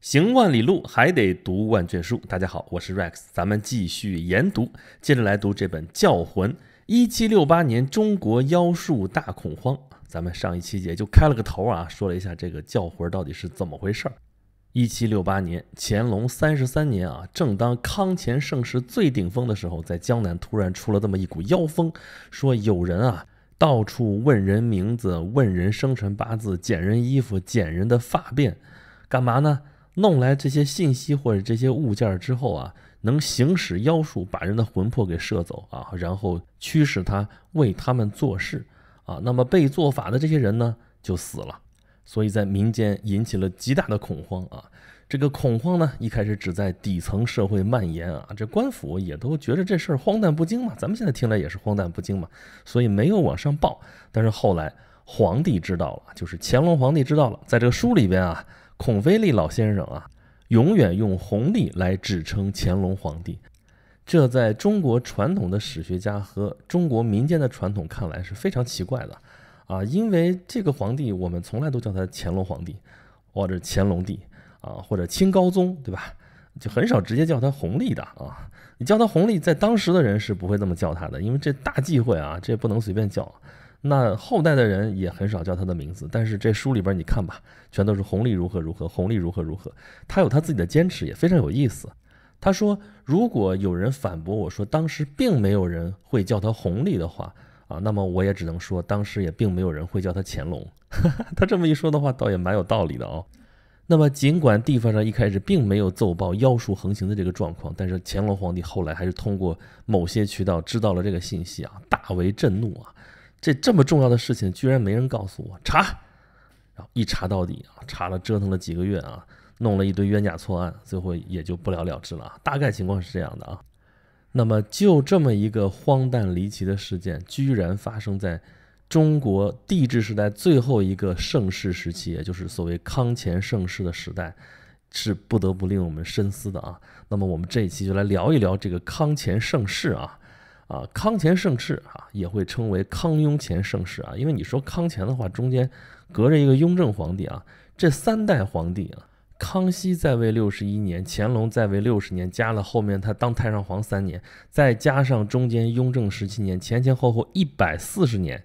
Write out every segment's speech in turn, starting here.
行万里路，还得读万卷书。大家好，我是 Rex，咱们继续研读，接着来读这本《教魂》。一七六八年，中国妖术大恐慌。咱们上一期也就开了个头啊，说了一下这个教魂到底是怎么回事儿。一七六八年，乾隆三十三年啊，正当康乾盛世最顶峰的时候，在江南突然出了这么一股妖风，说有人啊到处问人名字、问人生辰八字、捡人衣服、捡人的发辫，干嘛呢？弄来这些信息或者这些物件之后啊，能行使妖术把人的魂魄给摄走啊，然后驱使他为他们做事啊，那么被做法的这些人呢就死了，所以在民间引起了极大的恐慌啊。这个恐慌呢一开始只在底层社会蔓延啊，这官府也都觉得这事儿荒诞不经嘛，咱们现在听来也是荒诞不经嘛，所以没有往上报。但是后来皇帝知道了，就是乾隆皇帝知道了，在这个书里边啊。孔飞利老先生啊，永远用弘历来指称乾隆皇帝，这在中国传统的史学家和中国民间的传统看来是非常奇怪的啊，因为这个皇帝我们从来都叫他乾隆皇帝，或者乾隆帝啊，或者清高宗，对吧？就很少直接叫他弘历的啊。你叫他弘历，在当时的人是不会这么叫他的，因为这大忌讳啊，这不能随便叫。那后代的人也很少叫他的名字，但是这书里边你看吧，全都是红利如何如何，红利如何如何。他有他自己的坚持，也非常有意思。他说，如果有人反驳我说当时并没有人会叫他红利的话啊，那么我也只能说当时也并没有人会叫他乾隆。他这么一说的话，倒也蛮有道理的哦。那么尽管地方上一开始并没有奏报妖术横行的这个状况，但是乾隆皇帝后来还是通过某些渠道知道了这个信息啊，大为震怒啊。这这么重要的事情，居然没人告诉我查，然后一查到底啊，查了折腾了几个月啊，弄了一堆冤假错案，最后也就不了了之了啊。大概情况是这样的啊。那么就这么一个荒诞离奇的事件，居然发生在中国帝制时代最后一个盛世时期，也就是所谓康乾盛世的时代，是不得不令我们深思的啊。那么我们这一期就来聊一聊这个康乾盛世啊。啊，康乾盛世啊，也会称为康雍乾盛世啊，因为你说康乾的话，中间隔着一个雍正皇帝啊，这三代皇帝啊，康熙在位六十一年，乾隆在位六十年，加了后面他当太上皇三年，再加上中间雍正十七年，前前后后一百四十年，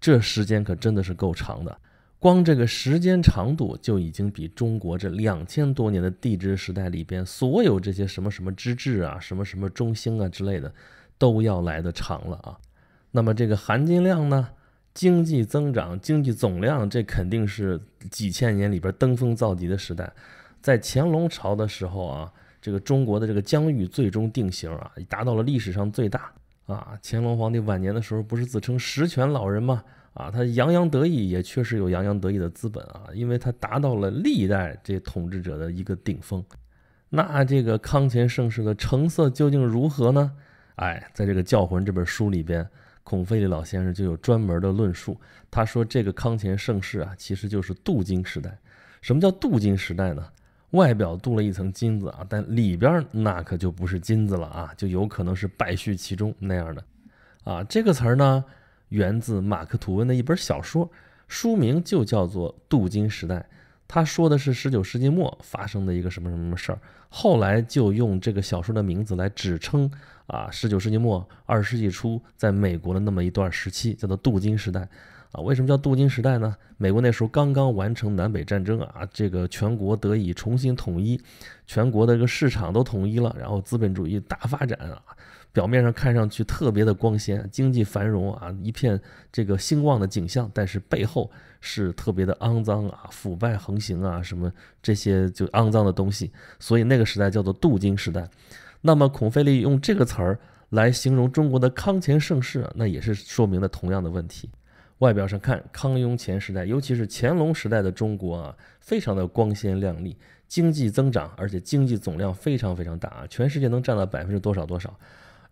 这时间可真的是够长的，光这个时间长度就已经比中国这两千多年的地质时代里边所有这些什么什么之治啊，什么什么中兴啊之类的。都要来的长了啊，那么这个含金量呢？经济增长、经济总量，这肯定是几千年里边登峰造极的时代。在乾隆朝的时候啊，这个中国的这个疆域最终定型啊，达到了历史上最大啊。乾隆皇帝晚年的时候，不是自称“十全老人”吗？啊，他洋洋得意，也确实有洋洋得意的资本啊，因为他达到了历代这统治者的一个顶峰。那这个康乾盛世的成色究竟如何呢？哎，在这个《教魂》这本书里边，孔飞利老先生就有专门的论述。他说，这个康乾盛世啊，其实就是镀金时代。什么叫镀金时代呢？外表镀了一层金子啊，但里边那可就不是金子了啊，就有可能是败絮其中那样的。啊，这个词儿呢，源自马克·吐温的一本小说，书名就叫做《镀金时代》。他说的是十九世纪末发生的一个什么什么事儿，后来就用这个小说的名字来指称啊，十九世纪末二十世纪初在美国的那么一段时期，叫做镀金时代。啊，为什么叫镀金时代呢？美国那时候刚刚完成南北战争啊，这个全国得以重新统一，全国的个市场都统一了，然后资本主义大发展啊。表面上看上去特别的光鲜，经济繁荣啊，一片这个兴旺的景象，但是背后是特别的肮脏啊，腐败横行啊，什么这些就肮脏的东西。所以那个时代叫做镀金时代。那么孔飞利用这个词儿来形容中国的康乾盛世，那也是说明了同样的问题。外表上看，康雍乾时代，尤其是乾隆时代的中国啊，非常的光鲜亮丽，经济增长，而且经济总量非常非常大啊，全世界能占到百分之多少多少。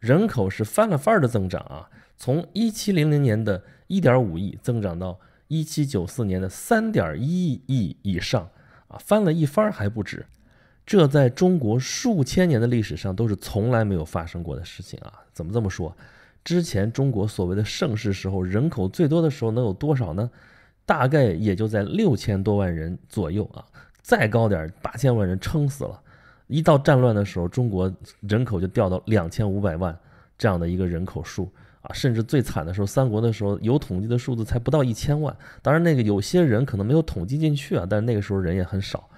人口是翻了番儿的增长啊，从一七零零年的一点五亿增长到一七九四年的三点一亿以上啊，翻了一番还不止。这在中国数千年的历史上都是从来没有发生过的事情啊！怎么这么说？之前中国所谓的盛世时候，人口最多的时候能有多少呢？大概也就在六千多万人左右啊，再高点八千万人撑死了。一到战乱的时候，中国人口就掉到两千五百万这样的一个人口数啊，甚至最惨的时候，三国的时候有统计的数字才不到一千万。当然，那个有些人可能没有统计进去啊，但是那个时候人也很少。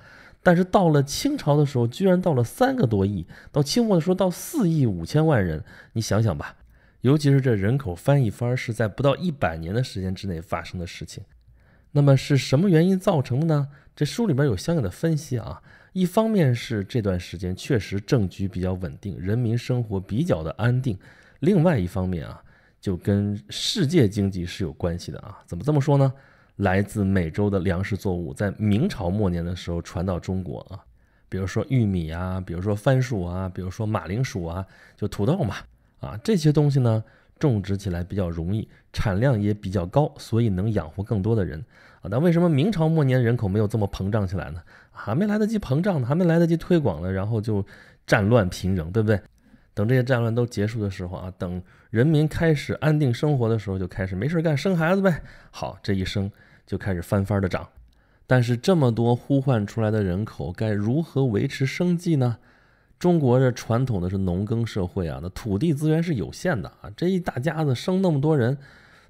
但是到了清朝的时候，居然到了三个多亿，到清末的时候到四亿五千万人。你想想吧，尤其是这人口翻一番，是在不到一百年的时间之内发生的事情。那么是什么原因造成的呢？这书里边有相应的分析啊。一方面是这段时间确实政局比较稳定，人民生活比较的安定；另外一方面啊，就跟世界经济是有关系的啊。怎么这么说呢？来自美洲的粮食作物在明朝末年的时候传到中国啊，比如说玉米啊，比如说番薯啊，比如说马铃薯啊，就土豆嘛啊这些东西呢，种植起来比较容易，产量也比较高，所以能养活更多的人。啊，那为什么明朝末年人口没有这么膨胀起来呢？还没来得及膨胀呢，还没来得及推广呢，然后就战乱频仍，对不对？等这些战乱都结束的时候啊，等人民开始安定生活的时候，就开始没事干，生孩子呗。好，这一生就开始翻番的涨。但是这么多呼唤出来的人口，该如何维持生计呢？中国的传统的是农耕社会啊，那土地资源是有限的啊，这一大家子生那么多人，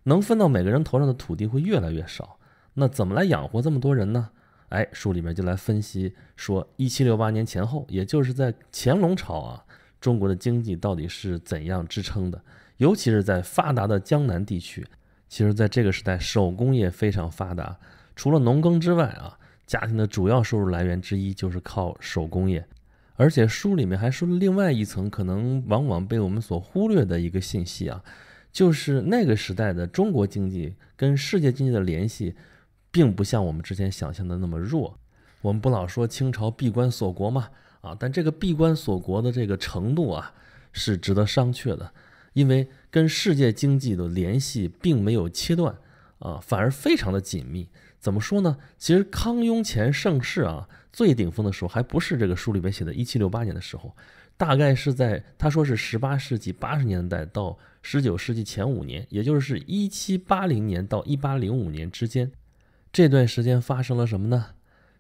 能分到每个人头上的土地会越来越少。那怎么来养活这么多人呢？哎，书里面就来分析说，一七六八年前后，也就是在乾隆朝啊，中国的经济到底是怎样支撑的？尤其是在发达的江南地区，其实，在这个时代，手工业非常发达。除了农耕之外啊，家庭的主要收入来源之一就是靠手工业。而且书里面还说了另外一层，可能往往被我们所忽略的一个信息啊，就是那个时代的中国经济跟世界经济的联系。并不像我们之前想象的那么弱，我们不老说清朝闭关锁国嘛，啊，但这个闭关锁国的这个程度啊，是值得商榷的，因为跟世界经济的联系并没有切断，啊，反而非常的紧密。怎么说呢？其实康雍乾盛世啊，最顶峰的时候还不是这个书里边写的一七六八年的时候，大概是在他说是十八世纪八十年代到十九世纪前五年，也就是一七八零年到一八零五年之间。这段时间发生了什么呢？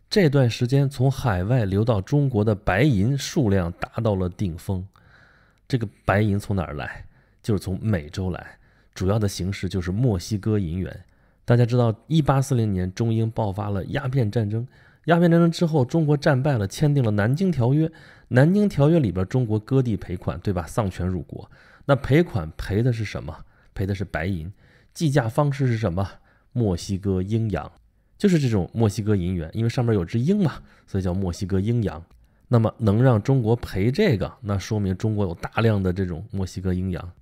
这段时间从海外流到中国的白银数量达到了顶峰。这个白银从哪儿来？就是从美洲来，主要的形式就是墨西哥银元。大家知道，一八四零年中英爆发了鸦片战争。鸦片战争之后，中国战败了，签订了《南京条约》。《南京条约》里边，中国割地赔款，对吧？丧权辱国。那赔款赔的是什么？赔的是白银。计价方式是什么？墨西哥鹰洋就是这种墨西哥银元，因为上面有只鹰嘛，所以叫墨西哥鹰洋。那么能让中国赔这个，那说明中国有大量的这种墨西哥鹰洋。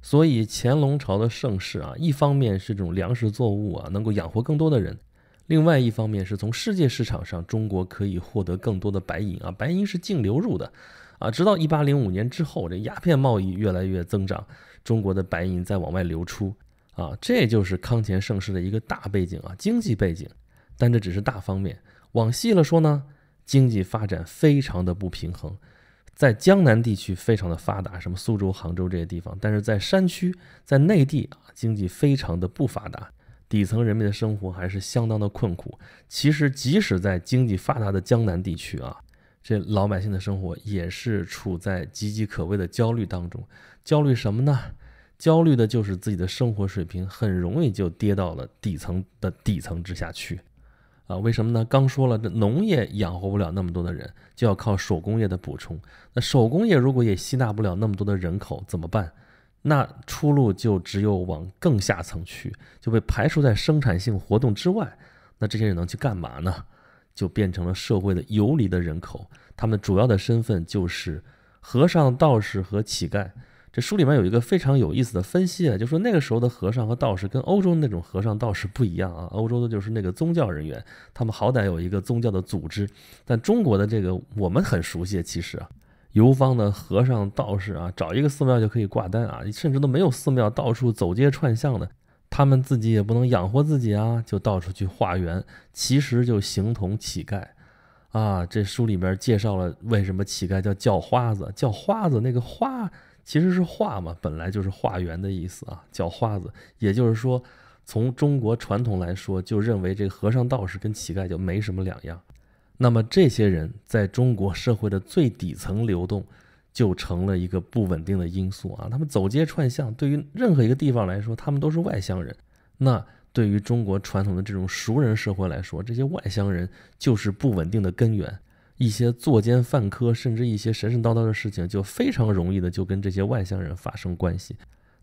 所以乾隆朝的盛世啊，一方面是这种粮食作物啊能够养活更多的人，另外一方面是从世界市场上中国可以获得更多的白银啊，白银是净流入的啊，直到一八零五年之后，这鸦片贸易越来越增长，中国的白银在往外流出。啊，这就是康乾盛世的一个大背景啊，经济背景。但这只是大方面，往细了说呢，经济发展非常的不平衡，在江南地区非常的发达，什么苏州、杭州这些地方，但是在山区、在内地啊，经济非常的不发达，底层人民的生活还是相当的困苦。其实，即使在经济发达的江南地区啊，这老百姓的生活也是处在岌岌可危的焦虑当中，焦虑什么呢？焦虑的就是自己的生活水平很容易就跌到了底层的底层之下去，啊，为什么呢？刚说了，这农业养活不了那么多的人，就要靠手工业的补充。那手工业如果也吸纳不了那么多的人口，怎么办？那出路就只有往更下层去，就被排除在生产性活动之外。那这些人能去干嘛呢？就变成了社会的游离的人口。他们主要的身份就是和尚、道士和乞丐。这书里面有一个非常有意思的分析啊，就说那个时候的和尚和道士跟欧洲那种和尚道士不一样啊，欧洲的就是那个宗教人员，他们好歹有一个宗教的组织，但中国的这个我们很熟悉，其实啊，游方的和尚道士啊，找一个寺庙就可以挂单啊，甚至都没有寺庙，到处走街串巷的，他们自己也不能养活自己啊，就到处去化缘，其实就形同乞丐啊。这书里面介绍了为什么乞丐叫叫花子，叫花子那个花。其实是化嘛，本来就是化缘的意思啊，叫花子。也就是说，从中国传统来说，就认为这和尚、道士跟乞丐就没什么两样。那么这些人在中国社会的最底层流动，就成了一个不稳定的因素啊。他们走街串巷，对于任何一个地方来说，他们都是外乡人。那对于中国传统的这种熟人社会来说，这些外乡人就是不稳定的根源。一些作奸犯科，甚至一些神神叨叨的事情，就非常容易的就跟这些外乡人发生关系。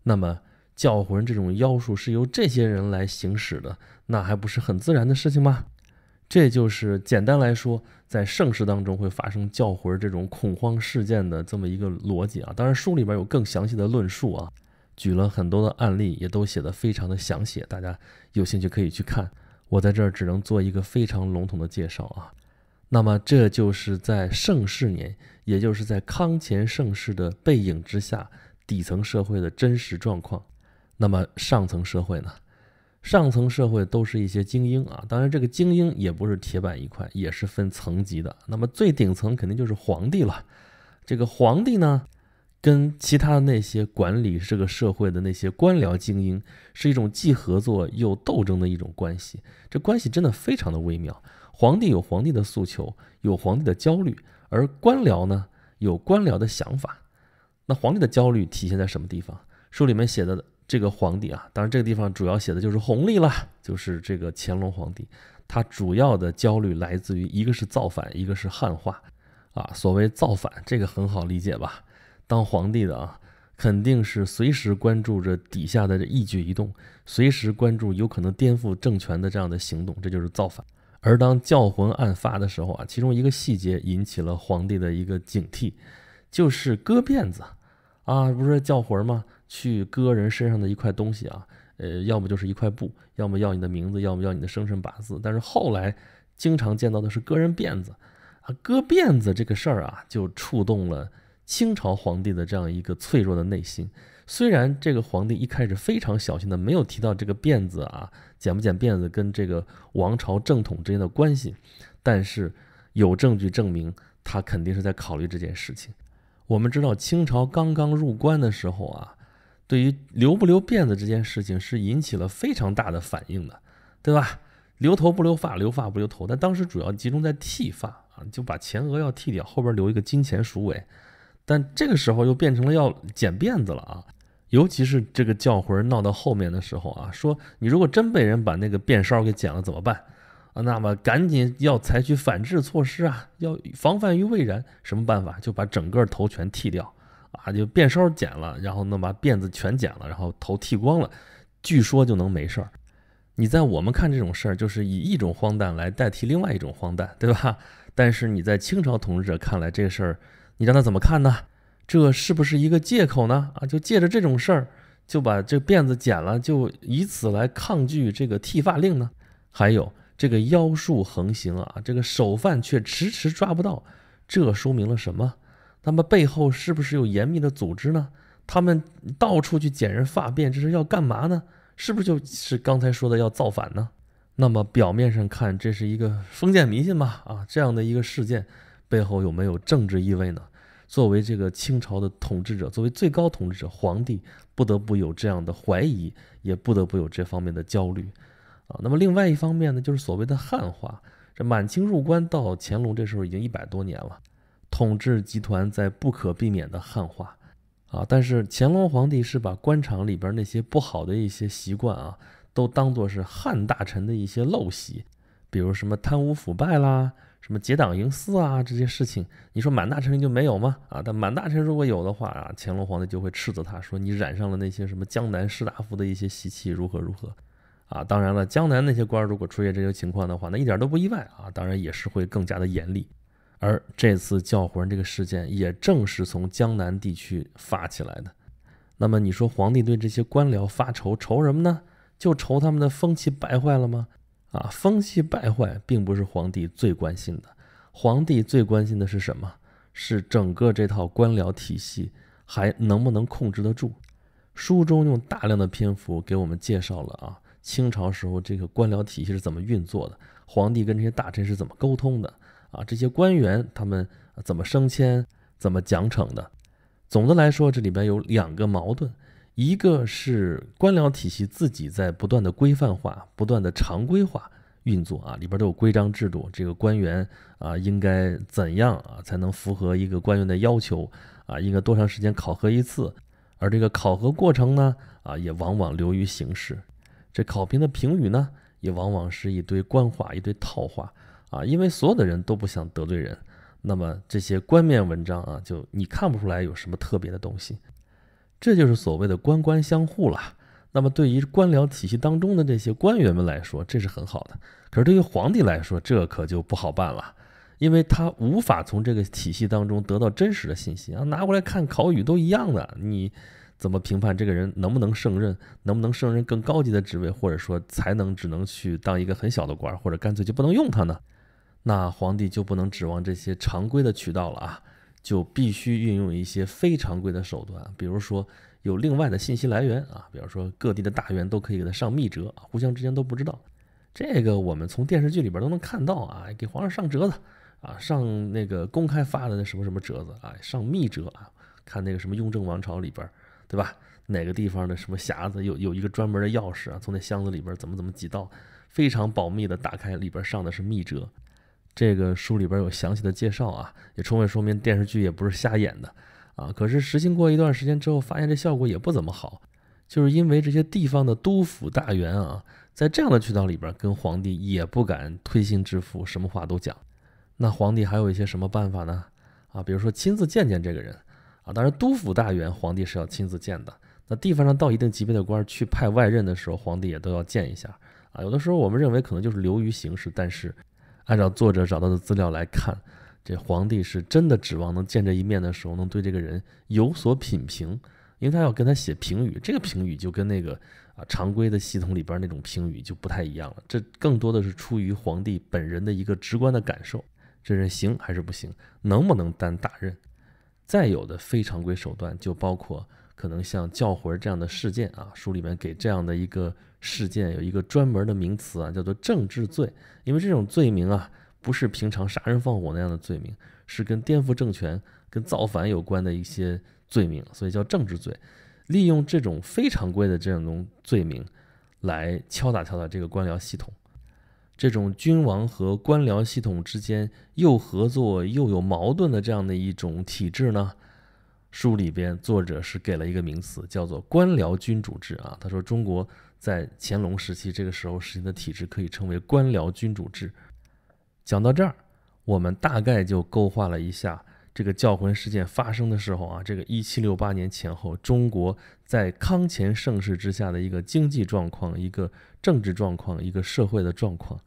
那么，叫魂这种妖术是由这些人来行使的，那还不是很自然的事情吗？这就是简单来说，在盛世当中会发生叫魂这种恐慌事件的这么一个逻辑啊。当然，书里边有更详细的论述啊，举了很多的案例，也都写的非常的详细，大家有兴趣可以去看。我在这儿只能做一个非常笼统的介绍啊。那么，这就是在盛世年，也就是在康乾盛世的背影之下，底层社会的真实状况。那么，上层社会呢？上层社会都是一些精英啊，当然，这个精英也不是铁板一块，也是分层级的。那么，最顶层肯定就是皇帝了。这个皇帝呢，跟其他的那些管理这个社会的那些官僚精英，是一种既合作又斗争的一种关系。这关系真的非常的微妙。皇帝有皇帝的诉求，有皇帝的焦虑，而官僚呢，有官僚的想法。那皇帝的焦虑体现在什么地方？书里面写的这个皇帝啊，当然这个地方主要写的就是红利了，就是这个乾隆皇帝，他主要的焦虑来自于一个是造反，一个是汉化。啊，所谓造反，这个很好理解吧？当皇帝的啊，肯定是随时关注着底下的这一举一动，随时关注有可能颠覆政权的这样的行动，这就是造反。而当教魂案发的时候啊，其中一个细节引起了皇帝的一个警惕，就是割辫子，啊，不是教魂吗？去割人身上的一块东西啊，呃，要么就是一块布，要么要你的名字，要么要你的生辰八字。但是后来经常见到的是割人辫子，啊，割辫子这个事儿啊，就触动了。清朝皇帝的这样一个脆弱的内心，虽然这个皇帝一开始非常小心的没有提到这个辫子啊，剪不剪辫子跟这个王朝正统之间的关系，但是有证据证明他肯定是在考虑这件事情。我们知道清朝刚刚入关的时候啊，对于留不留辫子这件事情是引起了非常大的反应的，对吧？留头不留发，留发不留头，但当时主要集中在剃发啊，就把前额要剃掉，后边留一个金钱鼠尾。但这个时候又变成了要剪辫子了啊！尤其是这个叫魂闹到后面的时候啊，说你如果真被人把那个辫梢给剪了怎么办？啊，那么赶紧要采取反制措施啊，要防范于未然。什么办法？就把整个头全剃掉啊，就辫梢剪了，然后能把辫子全剪了，然后头剃光了，据说就能没事儿。你在我们看这种事儿，就是以一种荒诞来代替另外一种荒诞，对吧？但是你在清朝统治者看来，这事儿。你让他怎么看呢？这是不是一个借口呢？啊，就借着这种事儿，就把这辫子剪了，就以此来抗拒这个剃发令呢？还有这个妖术横行啊，这个首犯却迟迟抓不到，这说明了什么？他们背后是不是有严密的组织呢？他们到处去剪人发辫，这是要干嘛呢？是不是就是刚才说的要造反呢？那么表面上看，这是一个封建迷信吧？啊，这样的一个事件。背后有没有政治意味呢？作为这个清朝的统治者，作为最高统治者皇帝，不得不有这样的怀疑，也不得不有这方面的焦虑，啊。那么另外一方面呢，就是所谓的汉化。这满清入关到乾隆这时候已经一百多年了，统治集团在不可避免的汉化，啊。但是乾隆皇帝是把官场里边那些不好的一些习惯啊，都当作是汉大臣的一些陋习，比如什么贪污腐败啦。什么结党营私啊，这些事情，你说满大臣就没有吗？啊，但满大臣如果有的话啊，乾隆皇帝就会斥责他说你染上了那些什么江南士大夫的一些习气，如何如何，啊，当然了，江南那些官如果出现这些情况的话，那一点都不意外啊，当然也是会更加的严厉。而这次教魂这个事件，也正是从江南地区发起来的。那么你说皇帝对这些官僚发愁，愁什么呢？就愁他们的风气败坏了吗？啊，风气败坏并不是皇帝最关心的，皇帝最关心的是什么？是整个这套官僚体系还能不能控制得住？书中用大量的篇幅给我们介绍了啊，清朝时候这个官僚体系是怎么运作的，皇帝跟这些大臣是怎么沟通的啊，这些官员他们怎么升迁、怎么奖惩的？总的来说，这里边有两个矛盾。一个是官僚体系自己在不断的规范化、不断的常规化运作啊，里边都有规章制度。这个官员啊，应该怎样啊才能符合一个官员的要求啊？应该多长时间考核一次？而这个考核过程呢，啊，也往往流于形式。这考评的评语呢，也往往是一堆官话、一堆套话啊，因为所有的人都不想得罪人。那么这些官面文章啊，就你看不出来有什么特别的东西。这就是所谓的官官相护了。那么对于官僚体系当中的这些官员们来说，这是很好的。可是对于皇帝来说，这可就不好办了，因为他无法从这个体系当中得到真实的信息啊！拿过来看考语都一样的，你怎么评判这个人能不能胜任，能不能胜任更高级的职位，或者说才能只能去当一个很小的官，或者干脆就不能用他呢？那皇帝就不能指望这些常规的渠道了啊！就必须运用一些非常规的手段，比如说有另外的信息来源啊，比如说各地的大员都可以给他上密折互相之间都不知道。这个我们从电视剧里边都能看到啊，给皇上上折子啊，上那个公开发的那什么什么折子啊，上密折啊，看那个什么《雍正王朝》里边，对吧？哪个地方的什么匣子有有一个专门的钥匙啊，从那箱子里边怎么怎么几道，非常保密的打开里边上的是密折。这个书里边有详细的介绍啊，也充分说明电视剧也不是瞎演的啊。可是实行过一段时间之后，发现这效果也不怎么好，就是因为这些地方的督府大员啊，在这样的渠道里边，跟皇帝也不敢推心置腹，什么话都讲。那皇帝还有一些什么办法呢？啊，比如说亲自见见这个人啊。当然，督府大员，皇帝是要亲自见的。那地方上到一定级别的官去派外任的时候，皇帝也都要见一下啊。有的时候我们认为可能就是流于形式，但是。按照作者找到的资料来看，这皇帝是真的指望能见这一面的时候能对这个人有所品评，因为他要跟他写评语，这个评语就跟那个啊常规的系统里边那种评语就不太一样了。这更多的是出于皇帝本人的一个直观的感受，这人行还是不行，能不能担大任？再有的非常规手段，就包括可能像教魂这样的事件啊，书里面给这样的一个。事件有一个专门的名词啊，叫做政治罪，因为这种罪名啊，不是平常杀人放火那样的罪名，是跟颠覆政权、跟造反有关的一些罪名，所以叫政治罪。利用这种非常规的这种罪名，来敲打敲打这个官僚系统。这种君王和官僚系统之间又合作又有矛盾的这样的一种体制呢，书里边作者是给了一个名词，叫做官僚君主制啊。他说中国。在乾隆时期，这个时候实行的体制可以称为官僚君主制。讲到这儿，我们大概就勾画了一下这个教魂事件发生的时候啊，这个一七六八年前后，中国在康乾盛世之下的一个经济状况、一个政治状况、一个社会的状况。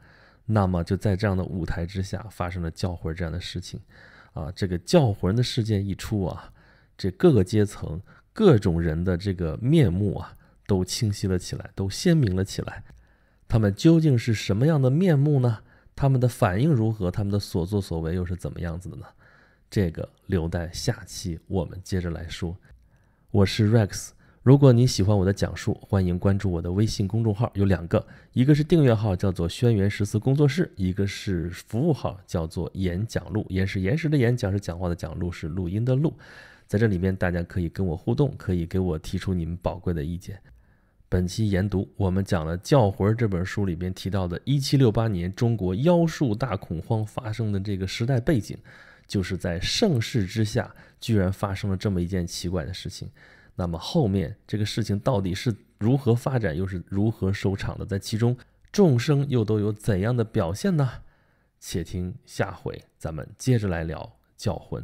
那么就在这样的舞台之下，发生了教魂这样的事情啊。这个教魂的事件一出啊，这各个阶层、各种人的这个面目啊。都清晰了起来，都鲜明了起来。他们究竟是什么样的面目呢？他们的反应如何？他们的所作所为又是怎么样子的呢？这个留待下期我们接着来说。我是 Rex，如果你喜欢我的讲述，欢迎关注我的微信公众号，有两个，一个是订阅号，叫做“轩辕十四工作室”，一个是服务号，叫做“演讲录”。演是延时的演，讲是讲话的讲，录是录音的录。在这里面，大家可以跟我互动，可以给我提出你们宝贵的意见。本期研读，我们讲了《教魂》这本书里边提到的1768年中国妖术大恐慌发生的这个时代背景，就是在盛世之下，居然发生了这么一件奇怪的事情。那么后面这个事情到底是如何发展，又是如何收场的？在其中众生又都有怎样的表现呢？且听下回，咱们接着来聊《教魂》。